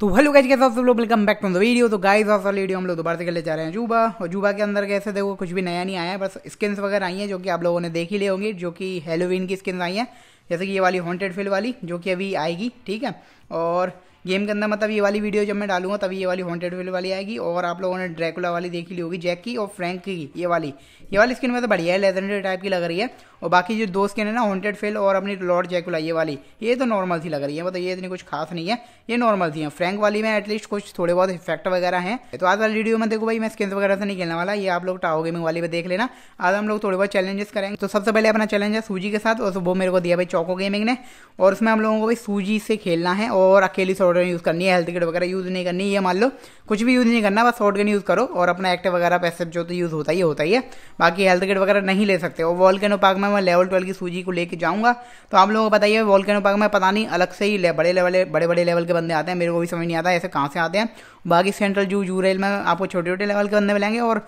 तो hello guys कैसे सब लोग welcome back to the video तो गाइज और वीडियो हम लोग दोबारा से खेले जा रहे हैं जूबा और जूबा के अंदर कैसे देखो कुछ भी नया नहीं आया है बस स्किन्स वगैरह आई हैं जो कि आप लोगों ने देख ही ले होंगी जो कि हेलोविन की स्किन्स आई हैं जैसे कि ये वाली हॉन्टेड फिल वाली जो कि अभी आएगी ठीक है और गेम के अंदर मतलब ये वाली वीडियो जब मैं डालूंगा तभी ये वाली हॉन्टेड विल वाली आएगी और आप लोगों ने ड्रैकुला वाली देख ली होगी जैक की और फ्रैंक की ये वाली ये वाली स्किन मतलब बढ़िया है लेजेंडरी टाइप की लग रही है और बाकी जो दो स्किन है ना हॉन्टेड फिल और अपनी लॉर्ड जैकुला ये वाली ये तो नॉर्मल थी लग रही है मतलब ये इतनी कुछ खास नहीं है ये नॉर्मल थी है फ्रैंक वाली में एटलीस्ट कुछ थोड़े बहुत इफेक्ट वगैरह हैं तो आज वाली वीडियो में देखो भाई मैं स्किन वगैरह से नहीं खेलने वाला ये आप लोग टाओ गेमिंग वाली में देख लेना आज हम लोग थोड़े बहुत चैलेंजेस करेंगे तो सबसे पहले अपना चैलेंज है सूजी के साथ और वो मेरे को दिया भाई चौको गेमिंग ने और उसमें हम लोगों को भाई सूजी से खेलना है और अकेली शॉर्ट गन यूज़ करनी है हेल्थ किट वगैरह यूज़ नहीं करनी ये मान लो कुछ भी यूज़ नहीं करना बस शॉर्ट गन यूज़ करो और अपना एक्टिव वगैरह पैसे जो तो यूज़ होता ही होता ही है बाकी हेल्थ किट वगैरह नहीं ले सकते और वॉल कैनो पार्क में मैं लेवल ट्वेल्व की सूजी को लेकर जाऊँगा तो आप लोगों को बताइए वॉल कैनो पार्क में पता नहीं अलग से ही बड़े लेवल बड़े बड़े लेवल के बंदे आते हैं मेरे को भी समझ नहीं आता ऐसे कहाँ से आते हैं बाकी सेंट्रल जू जू रेल में आपको छोटे छोटे लेवल के बंदे मिलेंगे और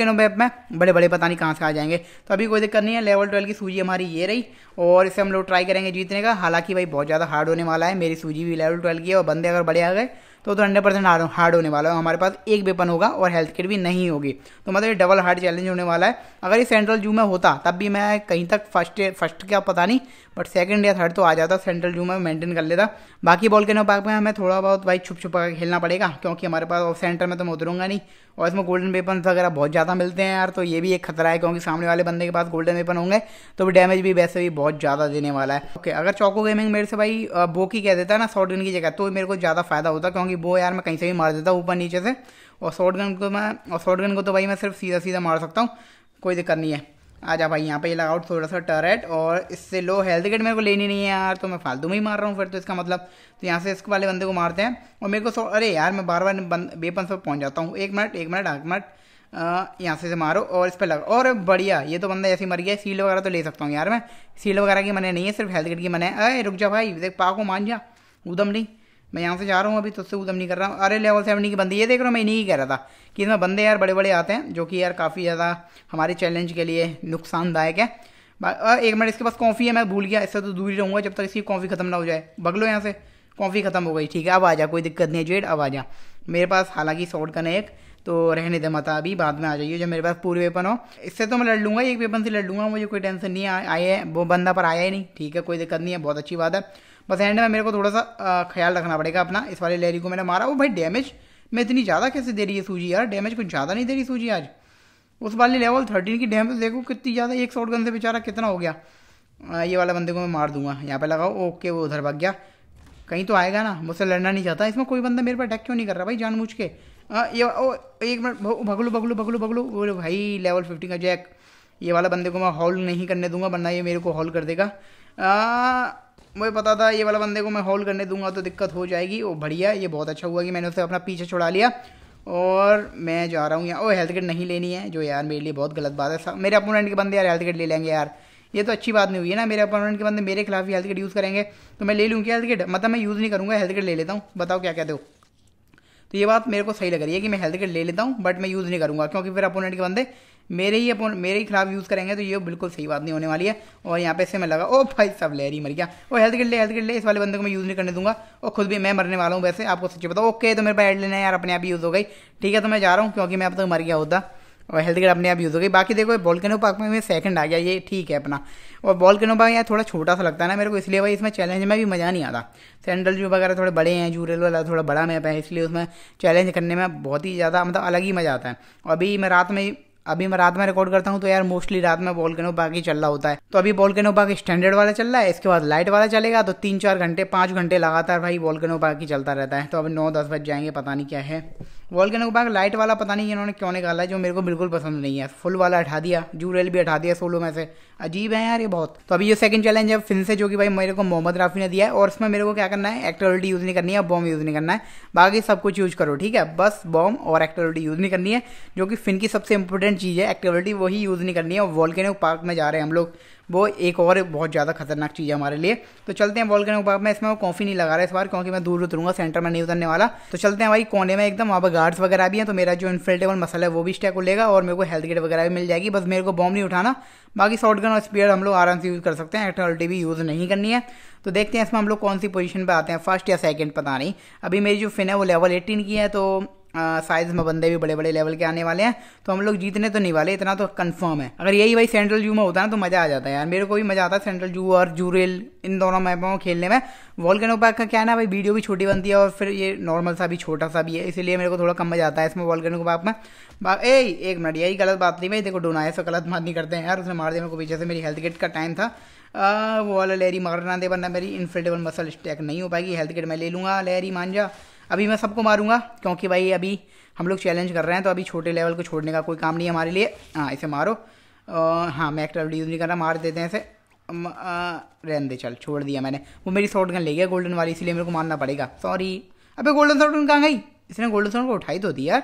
के मैप में बड़े बड़े पता नहीं कहाँ से आ जाएंगे तो अभी कोई दिक्कत नहीं है लेवल ट्वेल्व की सूजी हमारी ये रही और इसे हम लोग ट्राई करेंगे जीतने का हालांकि भाई बहुत ज़्यादा हार्ड होने वाला है मेरी सूजी भी लेवल ट्वेल्व की है और बंदे अगर बड़े आ गए तो उधर तो हंड्रेड परसेंट हार्ड होने वाला है हमारे पास एक वेपन होगा और हेल्थ किट भी नहीं होगी तो मतलब ये डबल हार्ड चैलेंज होने वाला है अगर ये सेंट्रल जू में होता तब भी मैं कहीं तक फर्स्ट फर्स्ट क्या पता नहीं बट सेकेंड या थर्ड तो आ जाता सेंट्रल जू में मेंटेन कर लेता बाकी बॉल के नो पार्क में हमें थोड़ा बहुत भाई छुप छुपा खेलना पड़ेगा क्योंकि हमारे पास ऑफ सेंटर में तो मैं उतरूंगा नहीं और इसमें गोल्डन वेपन वगैरह बहुत ज़्यादा मिलते हैं यार तो ये भी एक खतरा है क्योंकि सामने वाले बंदे के पास गोल्डन वेपन होंगे तो भी डैमेज भी वैसे भी बहुत ज़्यादा देने वाला है ओके अगर चौको गेमिंग मेरे से भाई बोकी कह देता है ना शॉर्ट गन की जगह तो मेरे को ज़्यादा फायदा होता क्योंकि कि वो यार मैं कहीं से भी मार देता हूँ ऊपर नीचे से और शॉर्ट गन को मैं और शॉर्ट गन को तो भाई मैं सिर्फ सीधा सीधा मार सकता हूँ कोई दिक्कत नहीं है आ जा भाई यहाँ पे लगाओ थोड़ा सा टरेट और इससे लो हेल्थ किट मेरे को लेनी नहीं है यार तो मैं फालतू में ही मार रहा हूँ फिर तो इसका मतलब तो यहाँ से इसको वाले बंदे को मारते हैं और मेरे को अरे यार मैं बार बार बेपन से पहुँच जाता हूँ एक मिनट एक मिनट आठ मिनट यहाँ से, से मारो और इस पर लगा और बढ़िया ये तो बंदा ऐसे मर गया सील वगैरह तो ले सकता हूँ यार मैं सील वगैरह की मने नहीं है सिर्फ हेल्थ किट की मने अरे रुक जा भाई देख पा को मान जा उदम नहीं मैं यहाँ से जा रहा हूँ अभी उससे उदम नहीं कर रहा हूँ अरे लेवल सेवनी के बंदे ये देख रहा हूँ मैं नहीं कह रहा था कि इसमें बंदे यार बड़े बड़े आते हैं जो कि यार काफ़ी ज़्यादा हमारे चैलेंज के लिए नुकसानदायक है एक मिनट इसके पास कॉफ़ी है मैं भूल गया इससे तो दूर ही रहूँगा जब तक इसकी कॉफ़ी ख़त्म ना हो जाए बगलो यहाँ से कॉफ़ी ख़त्म हो गई ठीक है अब आ जा कोई दिक्कत नहीं है जेड अब आ जा मेरे पास हालांकि शॉर्ट का है एक तो रहने दे माता अभी बाद में आ जाइए जब मेरे पास पूरे वेपन हो इससे तो मैं लड़ लूँगा एक वेपन से लड़ लूँगा मुझे कोई टेंशन नहीं है वो बंदा पर आया ही नहीं ठीक है कोई दिक्कत नहीं है बहुत अच्छी बात है बस एंड में मेरे को थोड़ा सा ख्याल रखना पड़ेगा अपना इस वाले लेरी को मैंने मारा वो भाई डैमेज मैं इतनी ज़्यादा कैसे दे रही है सूजी यार डैमेज कुछ ज़्यादा नहीं दे रही सूजी आज उस वाले लेवल थर्टीन की डैमेज तो देखो कितनी ज़्यादा एक शॉट गन से बेचारा कितना हो गया ये वाला बंदे को मैं मार दूंगा यहाँ पे लगाओ ओके वो उधर भग गया कहीं तो आएगा ना मुझसे लड़ना नहीं चाहता इसमें कोई बंदा मेरे पर अटैक क्यों नहीं कर रहा भाई जानबूझ के आ, ये ओ एक मिनट भगलो भगलो भगलो भगलो बोलो भाई लेवल फिफ्टी का जैक ये वाला बंदे को मैं हॉल नहीं करने दूंगा वरना ये मेरे को हॉल कर देगा मुझे पता था ये वाला बंदे को मैं हॉल करने दूंगा तो दिक्कत हो जाएगी ओ बढ़िया ये बहुत अच्छा हुआ कि मैंने उसे अपना पीछे छुड़ा लिया और मैं जा रहा हूँ यहाँ ओ हेल्थ किट नहीं लेनी है जो यार मेरे लिए बहुत गलत बात है मेरे अपोनेंट के बंदे यार हेल्थ किट ले लेंगे यार ये तो अच्छी बात नहीं हुई है ना मेरे अपोनेंट के बंदे मेरे खिलाफ ही हेल्थ किट यूज़ करेंगे तो मैं ले लूँ क्या हेल्थ किट मतलब मैं यूज़ नहीं करूँगा हेल्थ किट ले लेता हूँ बताओ क्या कहते हो तो ये बात मेरे को सही लग रही है कि मैं हेल्थ किट ले लेता हूँ बट मैं यूज़ नहीं करूँगा क्योंकि फिर अपोनेंट के बंदे मेरे ही अपन मेरे ही खिलाफ यूज़ करेंगे तो ये बिल्कुल सही बात नहीं होने वाली है और यहाँ पे से मैं लगा ओ भाई सब रही मर गया वो हेल्थ ले हेल्थ ले इस वाले बंदे को मैं यूज़ नहीं करने दूंगा और खुद भी मैं मरने वाला हूँ वैसे आपको सच्ची बताओ ओके तो मेरे पास हेड लेना है यार अपने आप यूज़ हो गई ठीक है तो मैं जा रहा हूँ क्योंकि मैं अब तक तो मर गया होता और हेल्थ गेट अपने आप यूज़ हो गई बाकी देखो बॉलकनो पार्क में सेकंड आ गया ये ठीक है अपना और बॉलकनो पार्क यार थोड़ा छोटा सा लगता है ना मेरे को इसलिए भाई इसमें चैलेंज में भी मज़ा नहीं आता सैंडल जो वगैरह थोड़े बड़े हैं रेल वाला थोड़ा बड़ा मैप है इसलिए उसमें चैलेंज करने में बहुत ही ज़्यादा मतलब अलग ही मज़ा आता है और अभी मैं रात में अभी मैं रात में रिकॉर्ड करता हूँ तो यार मोस्टली रात में बॉल पाक बाकी चल रहा होता है तो अभी बॉल कैनो बाकी स्टैंडर्ड वाला चल रहा है इसके बाद लाइट वाला चलेगा तो तीन चार घंटे पाँच घंटे लगातार भाई बॉल पाक बाकी चलता रहता है तो अभी नौ दस बज जाएंगे पता नहीं क्या है वॉलकैनो को बाद लाइट वाला पता नहीं इन्होंने क्यों निकाला है जो मेरे को बिल्कुल पसंद नहीं है फुल वाला हटा दिया जू रेल भी हटा दिया सोलो में से अजीब है यार ये बहुत तो अभी ये सेकंड चैलेंज है फिन से जो कि भाई मेरे को मोहम्मद राफी ने दिया है और इसमें मेरे को क्या करना है एक्टोरिटी यूज़ नहीं करनी है बॉम्ब यूज़ नहीं करना है बाकी सब कुछ यूज करो ठीक है बस बॉम्ब और एक्टोरिटी यूज़ नहीं करनी है जो कि फिन की सबसे इंपॉर्टेंट चीज़ है एक्टिविटी वही यूज़ नहीं करनी है और वॉल पार्क में जा रहे हैं हम लोग वो एक और बहुत ज़्यादा खतरनाक चीज़ है हमारे लिए तो चलते हैं बॉल करने के बाद मैं इसमें वो कॉफी नहीं लगा रहा इस बार क्योंकि मैं दूर उतरूंगा सेंटर में नहीं उतरने वाला तो चलते हैं भाई कोने में एकदम वहाँ पर गार्ड्स वगैरह भी हैं तो मेरा जो इन्फिल्टेबल मसल है वो भी स्टैक हो लेगा और मेरे को हेल्थ गेट वगैरह भी मिल जाएगी बस मेरे को बॉम्ब नहीं उठाना बाकी शॉर्ट गन और स्पीयर हम लोग आराम से यूज़ कर सकते हैं एक्टर भी यूज़ नहीं करनी है तो देखते हैं इसमें हम लोग कौन सी पोजीशन पे आते हैं फर्स्ट या सेकंड पता नहीं अभी मेरी जो फिन है वो लेवल 18 की है तो साइज में बंदे भी बड़े बड़े लेवल के आने वाले हैं तो हम लोग जीतने तो नहीं वाले इतना तो कंफर्म है अगर यही भाई सेंट्रल जू में होता ना तो मज़ा आ जाता है यार मेरे को भी मज़ा आता है सेंट्रल जू और जूरेल इन दोनों मैपों को खेलने में वॉलकनो पार्क का क्या ना भाई वीडियो भी छोटी बनती है और फिर ये नॉर्मल सा भी छोटा सा भी है इसीलिए मेरे को थोड़ा कम मज़ा आता है इसमें वॉलकनो पार्क में ए एक मिनट यही गलत बात नहीं भाई देखो डोना ऐसा गलत बात नहीं करते हैं यार उसने मार दिया मेरे को पीछे से मेरी हेल्थ किट का टाइम था आ, वो वाला लहरी मारना दे वरना मेरी इन्फ्लेटेबल मसल स्टैक नहीं हो पाएगी हेल्थ किट मैं ले लूँगा लहरी मान जा अभी मैं सबको मारूंगा क्योंकि भाई अभी हम लोग चैलेंज कर रहे हैं तो अभी छोटे लेवल को छोड़ने का कोई काम नहीं है हमारे लिए हाँ इसे मारो हाँ मैं एक्टर यूज़ नहीं करना मार देते हैं इसे रहन दे चल छोड़ दिया मैंने वो मेरी शॉर्ट गन ले गया गोल्डन वाली इसीलिए मेरे को मारना पड़ेगा सॉरी अबे गोल्डन शॉर्ट गन कहाँ गई इसने गोल्डन शॉर्ट को उठाई तो दी यार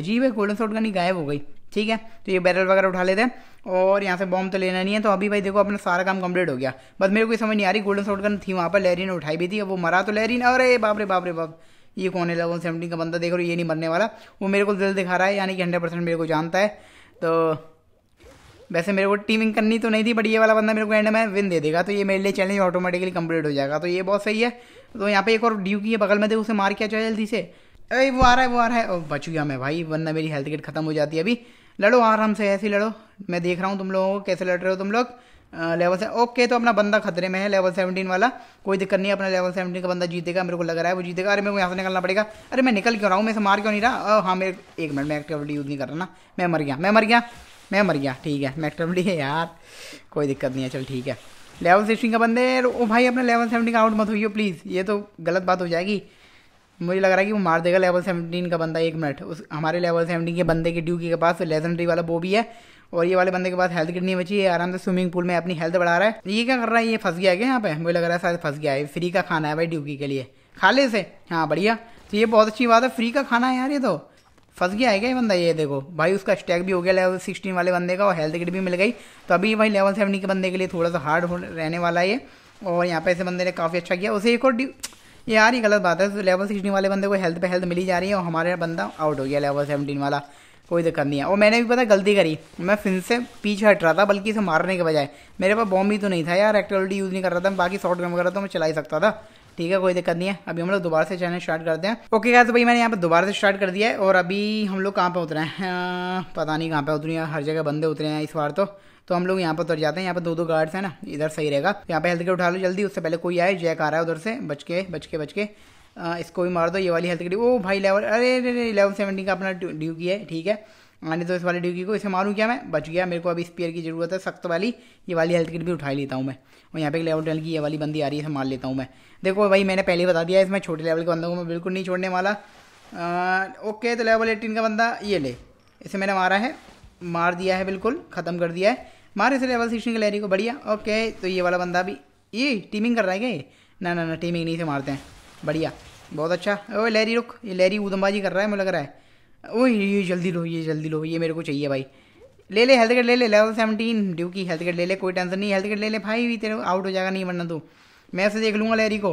अजीब है गोल्डन शॉर्ट गन ही गायब हो गई ठीक है तो ये बैरल वगैरह उठा लेते हैं और यहाँ से बॉम्ब तो लेना नहीं है तो अभी भाई देखो अपना सारा काम कंप्लीट हो गया बस मेरे को समझ नहीं आ रही गोल्डन शॉर्ट गन थी वहाँ पर ने उठाई भी थी अब वो मरा तो ने अरे बाप रे बाप रे बाप ये कौन है लेवल सेवेंटीन का बंदा देख रहा हो ये नहीं मरने वाला वो मेरे को दिल दिखा रहा है यानी कि हंड्रेड परसेंट मेरे को जानता है तो वैसे मेरे को टीमिंग करनी तो नहीं थी बट ये वाला बंदा मेरे को एंड में विन दे देगा तो ये मेरे लिए चैलेंज ऑटोमेटिकली कंप्लीट हो जाएगा तो ये बहुत सही है तो यहाँ पे एक और ड्यू की है बगल में देखो उसे मार किया चाहिए जल्दी से अरे वो आ रहा है वो आ रहा है ओ बच गया मैं भाई वरना मेरी हेल्थ किट खत्म हो जाती है अभी लड़ो आराम से ऐसे लड़ो मैं देख रहा हूँ तुम लोगों को कैसे लड़ रहे हो तुम लोग लेवल से ओके तो अपना बंदा खतरे में है लेवल सेवनटीन वाला कोई दिक्कत नहीं अपना लेवल सेवनटीन का बंदा जीतेगा मेरे को लग रहा है वो जीतेगा अरे मेरे को यहाँ से निकलना पड़ेगा अरे मैं निकल क्यों रहा हूँ मैं से मार क्यों नहीं रहा हाँ मेरे एक मिनट मैं एक्टिविटी यूज़ नहीं कर रहा ना मैं मर गया मैं मर गया मैं मर गया ठीक है मैं एक्टिविटी है यार कोई दिक्कत नहीं है चल ठीक है लेवल सिक्सटीन का बंदे ओ भाई अपना लेवल सेवनटीन का आउट मत हुई हो प्लीज़ ये तो गलत बात हो जाएगी मुझे लग रहा है कि वो मार देगा लेवल सेवनटीन का बंदा एक मिनट उस हमारे लेवल सेवनटीन के बंदे की ड्यूकी के पास लेजेंडरी वाला वो भी है और ये वाले बंदे के पास हेल्थ किट नहीं बची है आराम से स्विमिंग पूल में अपनी हेल्थ बढ़ा रहा है ये क्या कर रहा है ये फंस गया है क्या यहाँ पे मुझे लग रहा है शायद फंस गया है फ्री का खाना है भाई ड्यूटी के लिए खा ले इसे हाँ बढ़िया तो ये बहुत अच्छी बात है फ्री का खाना है यार ये तो फंस गया है क्या ये बंदा ये देखो भाई उसका स्टैक भी हो गया लेवल सिक्सटीन वाले बंदे का और हेल्थ किट भी मिल गई तो अभी भाई लेवल सेवेंटी के बंदे के लिए थोड़ा सा हार्ड रहने वाला है ये और यहाँ पे ऐसे बंदे ने काफ़ी अच्छा किया उसे एक और यार ये गलत बात है तो लेवल सिक्सटीन वाले बंदे को हेल्थ पे हेल्थ मिली जा रही है और हमारे बंदा आउट हो गया लेवल सेवनटीन वाला कोई दिक्कत नहीं है और मैंने भी पता गलती करी मैं फिन से पीछे हट रहा था बल्कि इसे मारने के बजाय मेरे पास बॉम्ब भी तो नहीं था यार एक्टिविटी यूज़ नहीं कर रहा था बाकी शॉर्ट गम वगैरह तो मैं चला ही सकता था ठीक है कोई दिक्कत नहीं है अभी हम लोग दोबारा से चैनल स्टार्ट करते हैं ओके क्या तो भाई मैंने यहाँ पर दोबारा से स्टार्ट कर दिया है और अभी हम लोग कहाँ पर उतरे हैं हाँ, पता नहीं कहाँ पर उतरी हैं हर जगह बंदे उतरे हैं इस बार तो तो हम लोग यहाँ पर उतर जाते हैं यहाँ पर दो दो गार्ड्स हैं ना इधर सही रहेगा यहाँ पे हेल्थ केयर उठा लो जल्दी उससे पहले कोई आए जैक आ रहा है उधर से बच के बच के बच के इसको भी मार दो ये वाली हेल्थ की ओ भाई लेवल अरे अरे सेवेंटी का अपना ड्यूकी है ठीक है आने तो इस वाले ड्यूकी को इसे मारूँ क्या मैं बच गया मेरे को अभी स्पेयर की जरूरत है सख्त वाली ये वाली हेल्थ किट भी उठा लेता हूँ मैं और यहाँ पे लेवल ट्वेल्व की ये वाली बंदी आ रही है इसे मार लेता हूँ मैं देखो भाई मैंने पहले ही बता दिया इसमें छोटे लेवल के बंदों को मैं बिल्कुल नहीं छोड़ने वाला ओके तो लेवल एटीन का बंदा ये ले इसे मैंने मारा है मार दिया है बिल्कुल ख़त्म कर दिया है मार इसे लेवल सिक्सटीन की लहरी को बढ़िया ओके तो ये वाला बंदा अभी ये टीमिंग कर रहा है क्या ये ना ना ना टीमिंग नहीं से मारते हैं बढ़िया बहुत अच्छा ओ लहरी रुक ये लहरी ऊदमबाजी कर रहा है मुझे लग रहा है ओ ये जल्दी लो ये जल्दी लो ये मेरे को चाहिए भाई ले ले हेल्थ कार्ड ले ले लेवल सेवनटीन ड्यूकी हेल्थ कार्ड ले ले कोई टेंशन नहीं हेल्थ कार्ड ले ले भाई भी तेरे आउट हो जाएगा नहीं वरना तू मैं ऐसे देख लूँगा लहरी को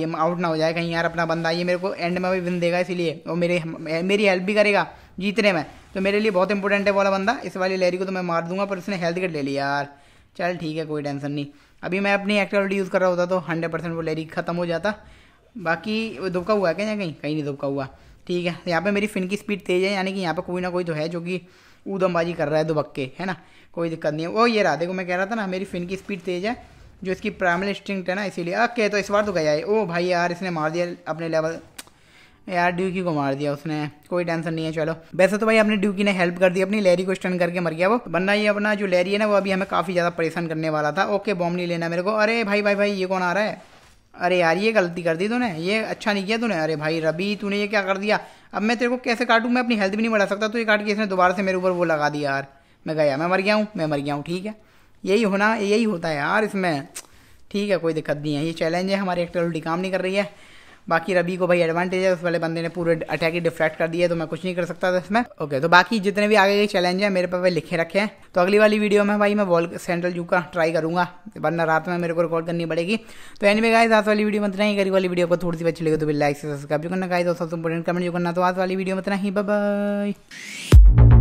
ये आउट ना हो जाए कहीं यार अपना बंदा ये मेरे को एंड में भी विन देगा इसीलिए और मेरे मेरी हेल्प भी करेगा जीतने में तो मेरे लिए बहुत इंपॉर्टेंट है वाला बंदा इस वाली लहरी को तो मैं मार दूंगा पर उसने हेल्थ कार्ड ले लिया यार चल ठीक है कोई टेंशन नहीं अभी मैं अपनी एक्टिविटी यूज़ कर रहा होता तो हंड्रेड परसेंट वो लहरी ख़त्म हो जाता बाकी धुबका हुआ है क्या कहीं कहीं नहीं धुबका हुआ ठीक है यहाँ पे मेरी फिन की स्पीड तेज़ है यानी कि यहाँ पे कोई ना कोई तो है जो कि ऊदमबाजी कर रहा है दुबक के है ना कोई दिक्कत नहीं है वो ये रहा देखो मैं कह रहा था ना मेरी फिन की स्पीड तेज़ है जो इसकी प्राइमरी स्ट्रिंग है ना इसीलिए ओके तो इस बार तो गया है ओ भाई यार इसने मार दिया अपने लेवल यार ड्यूकी को मार दिया उसने कोई टेंशन नहीं है चलो वैसे तो भाई अपने ड्यूकी ने हेल्प कर दी अपनी लैरी को स्टन करके मर गया वो बनना ये अपना जो लैरी है ना वो अभी हमें काफ़ी ज़्यादा परेशान करने वाला था ओके बॉम्ब नहीं लेना मेरे को अरे भाई भाई भाई ये कौन आ रहा है अरे यार ये गलती कर दी तूने ये अच्छा नहीं किया तूने अरे भाई रबी तूने ये क्या कर दिया अब मैं तेरे को कैसे काटूँ मैं अपनी हेल्थ भी नहीं बढ़ा सकता तो ये काट के इसने दोबारा से मेरे ऊपर वो लगा दिया यार मैं गया मैं मर गया हूँ मैं मर गया हूँ ठीक है यही होना यही होता है यार इसमें ठीक है कोई दिक्कत नहीं है ये चैलेंज है हमारी एक्टिविटी काम नहीं कर रही है बाकी रबी को भाई एडवांटेज है उस वाले बंदे ने पूरे अटैक ही डिफ्रैक्ट कर दिया तो मैं कुछ नहीं कर सकता था इसमें ओके तो बाकी जितने भी आगे के चैलेंज हैं मेरे पास भाई लिखे रखे हैं तो अगली वाली वीडियो में भाई मैं वॉल सेंट्रल जू का ट्राई करूंगा वरना रात में मेरे को रिकॉर्ड करनी पड़ेगी तो एनी वे आज वाली वीडियो मतना इतना ही गरीब वाली वीडियो को थोड़ी सी अच्छी लगे तो भी लाइक से सब्सक्राइब करना गाइस और सबसे कमेंट जो करना तो आज वाली वीडियो मतना ही बाय